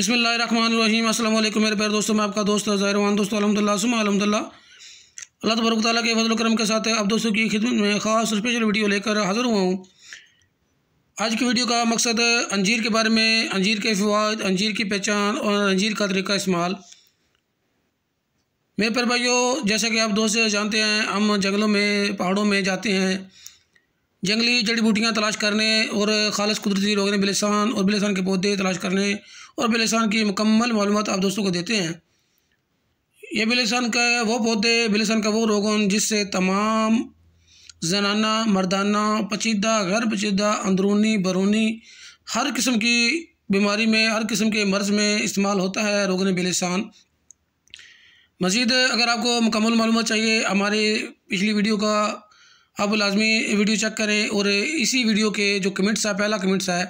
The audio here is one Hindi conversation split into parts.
अस्सलाम वालेकुम मेरे प्यारे दोस्तों मैं आपका दोस्त ज़ाहिर वन दोस्तों अलहमदिल्ला सुमा अलहमदिल्ला अल्लाह तबरक ताली के फजल करम के साथ आप दोस्तों की खिदमत में ख़ास स्पेशल वीडियो लेकर हाज़िर हुआ हूँ आज की वीडियो का मकसद अंजीर के बारे में अंजीर के फवाद अंजीर की पहचान और अंजीर का तरीका इस्तेमाल मेरे पर भाइयों जैसा कि आप दोस्त जानते हैं हम जंगलों में पहाड़ों में जाते हैं जंगली जड़ी बूटियाँ तलाश करने और खालस कुदरती लोगों ने बिलेसान और बिलेसान के पौधे तलाश करने और बिलेसान की मुकम्मल मालूम आप दोस्तों को देते हैं ये बिलेसान का वो पौधे बिलेसान का वो रोगन जिससे तमाम जनाना मर्दाना पचीदा गैर पचीदा अंदरूनी बरूनी हर किस्म की बीमारी में हर किस्म के मर्ज़ में इस्तेमाल होता है रोगन बिलेसान मज़ीद अगर आपको मुकम्मल मालूम चाहिए हमारी पिछली वीडियो का आप लाजमी वीडियो चेक करें और इसी वीडियो के जो कमेंट्स है पहला कमेंट्स है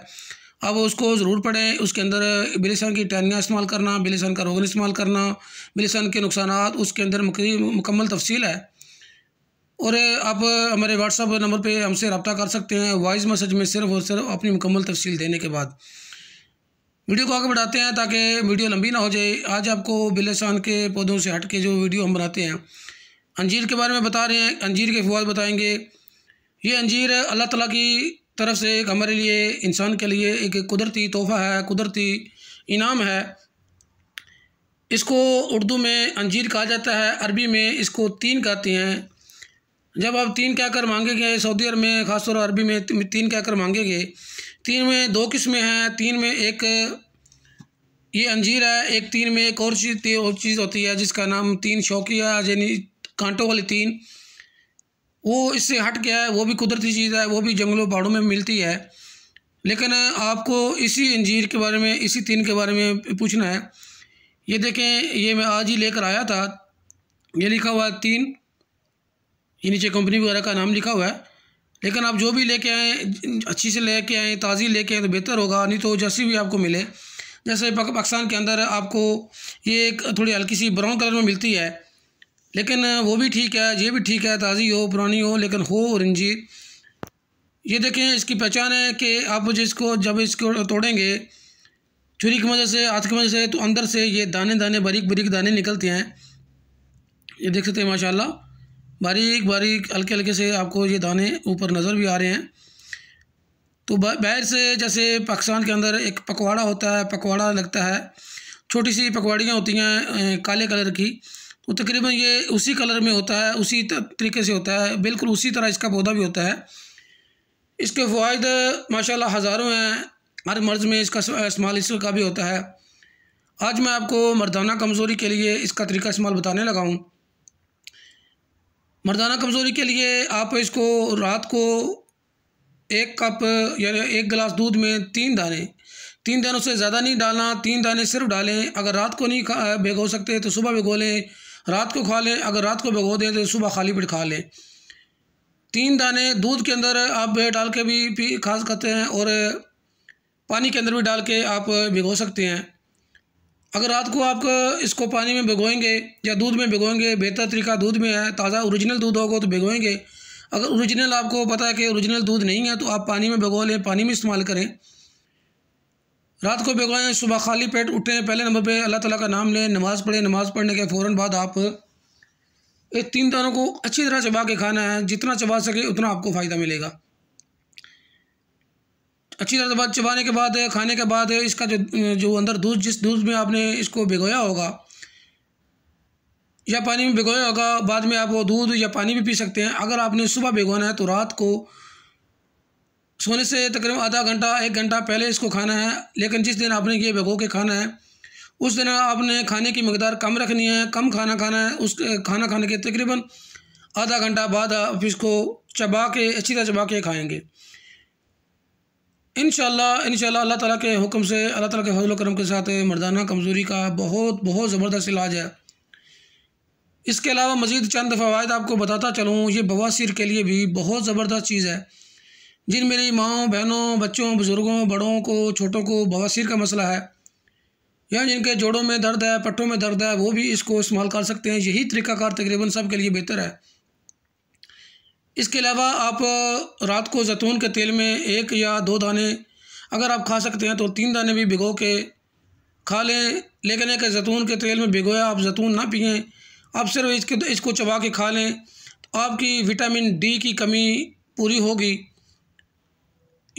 अब उसको ज़रूर पढ़ें उसके अंदर बिलेसन की टहनियाँ इस्तेमाल करना बिलेसन का रोगन इस्तेमाल करना बिलेसन के नुकसान उसके अंदर मुकम्मल तफसील है और आप हमारे व्हाट्सअप नंबर पे हमसे रबता कर सकते हैं वॉइस मैसेज में सिर्फ और सिर्फ अपनी मुकम्मल तफसील देने के बाद वीडियो को आगे बढ़ाते हैं ताकि वीडियो लंबी ना हो जाए आज आपको बिलेसान के पौधों से हट के जो वीडियो हम बनाते हैं अंजीर के बारे में बता रहे हैं अंजीर के फवाद बताएंगे ये अंजीर अल्लाह ताला की तरफ से एक हमारे लिए इंसान के लिए एक कुदरती तोहफ़ा है कुदरती इनाम है इसको उर्दू में अंजीर कहा जाता है अरबी में इसको तीन कहते हैं जब आप तीन कहकर कर सऊदी अरब में ख़ासतौर अरबी में तीन कहकर कर तीन में दो किस्में हैं तीन में एक ये अंजीर है एक तीन में एक और चीज़ और चीज़ होती है जिसका नाम तीन शौकिया यानी कांटों वाली तीन वो इससे हट गया है वो भी कुदरती चीज़ है वो भी जंगलों पहाड़ों में मिलती है लेकिन आपको इसी अंजीर के बारे में इसी तीन के बारे में पूछना है ये देखें ये मैं आज ही लेकर आया था ये लिखा हुआ है तीन ये नीचे कंपनी वगैरह का नाम लिखा हुआ है लेकिन आप जो भी लेके आएँ अच्छी से लेके आएँ ताज़ी लेके आएँ तो बेहतर होगा नहीं तो जैसी भी आपको मिले जैसे पाकिस्तान के अंदर आपको ये एक थोड़ी हल्की सी ब्राउन कलर में मिलती है लेकिन वो भी ठीक है ये भी ठीक है ताज़ी हो पुरानी हो लेकिन हो औरंजी ये देखें इसकी पहचान है कि आप जिसको जब इसको तोड़ेंगे छुरी की मदद से हाथ की मदद से तो अंदर से ये दाने दाने बारीक बारीक दाने निकलते हैं ये देख सकते हैं माशाल्लाह बारीक बारीक हल्के हल्के से आपको ये दाने ऊपर नज़र भी आ रहे हैं तो बाहर से जैसे पाकिस्तान के अंदर एक पकवाड़ा होता है पकवाड़ा लगता है छोटी सी पकवाड़ियाँ होती हैं काले कलर की तो तकरीबन ये उसी कलर में होता है उसी तरीके से होता है बिल्कुल उसी तरह इसका पौधा भी होता है इसके फ़वाद माशाल्लाह हज़ारों हैं हर मर्ज़ में इसका इस्तेमाल इस का भी होता है आज मैं आपको मर्दाना कमज़ोरी के लिए इसका तरीका इस्तेमाल बताने लगा हूँ मर्दाना कमज़ोरी के लिए आप इसको रात को एक कप यानी एक गिलास दूध में तीन दाने तीन दानों से ज़्यादा नहीं डालना तीन दाने सिर्फ डालें अगर रात को नहीं भिगो सकते तो सुबह भिगो लें रात को खा लें अगर रात को भिगो दें तो सुबह खाली पेट खा लें तीन दाने दूध के अंदर आप डाल के भी पी खा सकते हैं और पानी के अंदर भी डाल के आप भिगो सकते हैं अगर रात को आप इसको पानी में भिगोएंगे या दूध में भिगोएंगे बेहतर तरीका दूध में है ताज़ा ओरिजिनल दूध होगा तो भिगोएंगे अगर ओरिजिनल आपको पता है कि ओरिजिनल दूध नहीं है तो आप पानी में भिगो लें पानी में इस्तेमाल करें रात को बेगोएं सुबह खाली पेट उठें पहले नंबर पे अल्लाह ताला का नाम लें नमाज़ पढ़ें नमाज़ पढ़ने के फ़ौर बाद आप इस तीन दानों को अच्छी तरह चबा के खाना है जितना चबा सके उतना आपको फ़ायदा मिलेगा अच्छी तरह चबाने के बाद खाने के बाद इसका जो जो अंदर दूध जिस दूध में आपने इसको भिगोया होगा या पानी में भिगोया होगा बाद में आप वो दूध या पानी भी पी सकते हैं अगर आपने सुबह भिगोना है तो रात को सोने से तकरीबन आधा घंटा एक घंटा पहले इसको खाना है लेकिन जिस दिन आपने ये भगो के खाना है उस दिन आपने खाने की मकदार कम रखनी है कम खाना खाना है उस खाना खाने के तकरीबन आधा घंटा बाद आप इसको चबा के अच्छी तरह चबा के खाएँगे इन शाला अल्लाह ताला के हुक्म से अल्लाह ताला के फजल करम के साथ मर्दाना कमज़ोरी का बहुत बहुत ज़बरदस्त इलाज है इसके अलावा मज़ीद चंद फ़वाद आपको बताता चलूँ ये बवासिर के लिए भी बहुत ज़बरदस्त चीज़ है जिन मेरी माओ बहनों बच्चों बुज़ुर्गों बड़ों को छोटों को बवासीर का मसला है या जिनके जोड़ों में दर्द है पट्टों में दर्द है वो भी इसको इस्तेमाल कर सकते हैं यही तरीकाकार तकरीबन सब के लिए बेहतर है इसके अलावा आप रात को जैतून के तेल में एक या दो दाने अगर आप खा सकते हैं तो तीन दाने भी भिगो के खा लें लेकिन एक जैतून के तेल में भिगोया आप जैतून ना पिए आप सिर्फ इसके इसको चबा के खा लें तो आपकी विटामिन डी की कमी पूरी होगी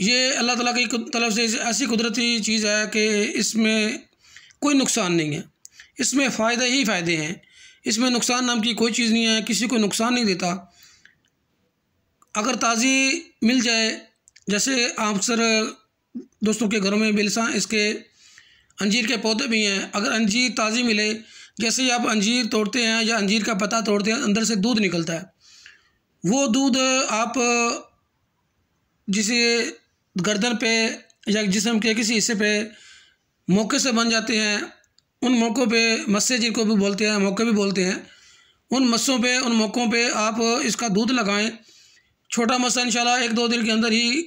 ये अल्लाह ताला की तरफ से ऐसी कुदरती चीज़ है कि इसमें कोई नुकसान नहीं है इसमें फ़ायदे ही फ़ायदे हैं इसमें नुकसान नाम की कोई चीज़ नहीं है किसी को नुकसान नहीं देता अगर ताज़ी मिल जाए जैसे अक्सर दोस्तों के घरों में बिलसा इसके अंजीर के पौधे भी हैं अगर अंजीर ताज़ी मिले जैसे ही आप अंजीर तोड़ते हैं या अंजीर का पत्ता तोड़ते हैं अंदर से दूध निकलता है वो दूध आप जिसे गर्दन पे या जिसम के किसी हिस्से पे मौके से बन जाते हैं उन मौक़ों पे मस्से जिनको भी बोलते हैं मौके भी बोलते हैं उन मस्सों पे उन मौक़ों पे आप इसका दूध लगाएं छोटा मस्सा इंशाल्लाह एक दो दिन के अंदर ही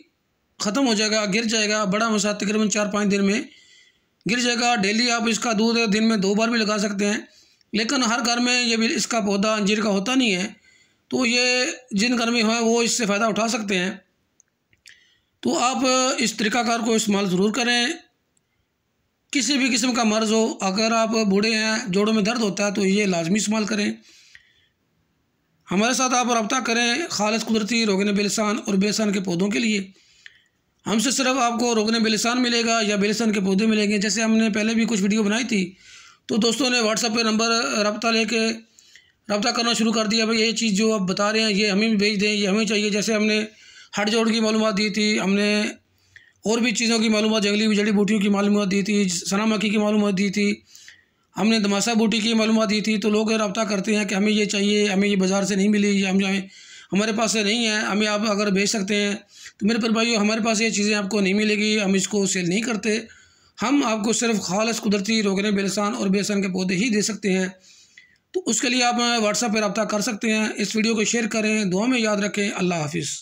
ख़त्म हो जाएगा गिर जाएगा बड़ा मस्सा तकरीबन चार पाँच दिन में गिर जाएगा डेली आप इसका दूध दिन में दो बार भी लगा सकते हैं लेकिन हर घर में ये भी इसका पौधा अंजीर का होता नहीं है तो ये जिन घर में है वो इससे फ़ायदा उठा सकते हैं तो आप इस तरीकाकार को इस्तेमाल ज़रूर करें किसी भी किस्म का मर्ज़ हो अगर आप बूढ़े हैं जोड़ों में दर्द होता है तो ये लाजमी इस्तेमाल करें हमारे साथ आप रबता करें खालस कुदरती रोगन बेलसान और बेलसान के पौधों के लिए हमसे सिर्फ आपको रोगन बेलसान मिलेगा या बेलसान के पौधे मिलेंगे जैसे हमने पहले भी कुछ वीडियो बनाई थी तो दोस्तों ने व्हाट्सएप पे नंबर रबता लेके रबता करना शुरू कर दिया भाई ये चीज़ जो आप बता रहे हैं ये हमें भी भेज दें ये हमें चाहिए जैसे हमने हट जोड़ की मालूम दी थी हमने और भी चीज़ों की मालूम जंगली जड़ी बूटियों की मालूम दी थी सना मक्खी की मालूम दी थी हमने दमाशा बूटी की मालूम दी थी तो लोग रबता करते हैं कि हमें ये चाहिए हमें ये बाज़ार से नहीं मिली हम हमें हमारे पास से नहीं है हमें आप अगर भेज सकते हैं तो मेरे पर भाई हमारे पास ये चीज़ें आपको नहीं मिलेगी हम इसको सेल नहीं करते हम आपको सिर्फ खालस कुदरती रोगने बेलसान और बेसन के पौधे ही दे सकते हैं तो उसके लिए आप व्हाट्सएप पर रबता कर सकते हैं इस वीडियो को शेयर करें दुआ में याद रखें अल्लाह हाफिज़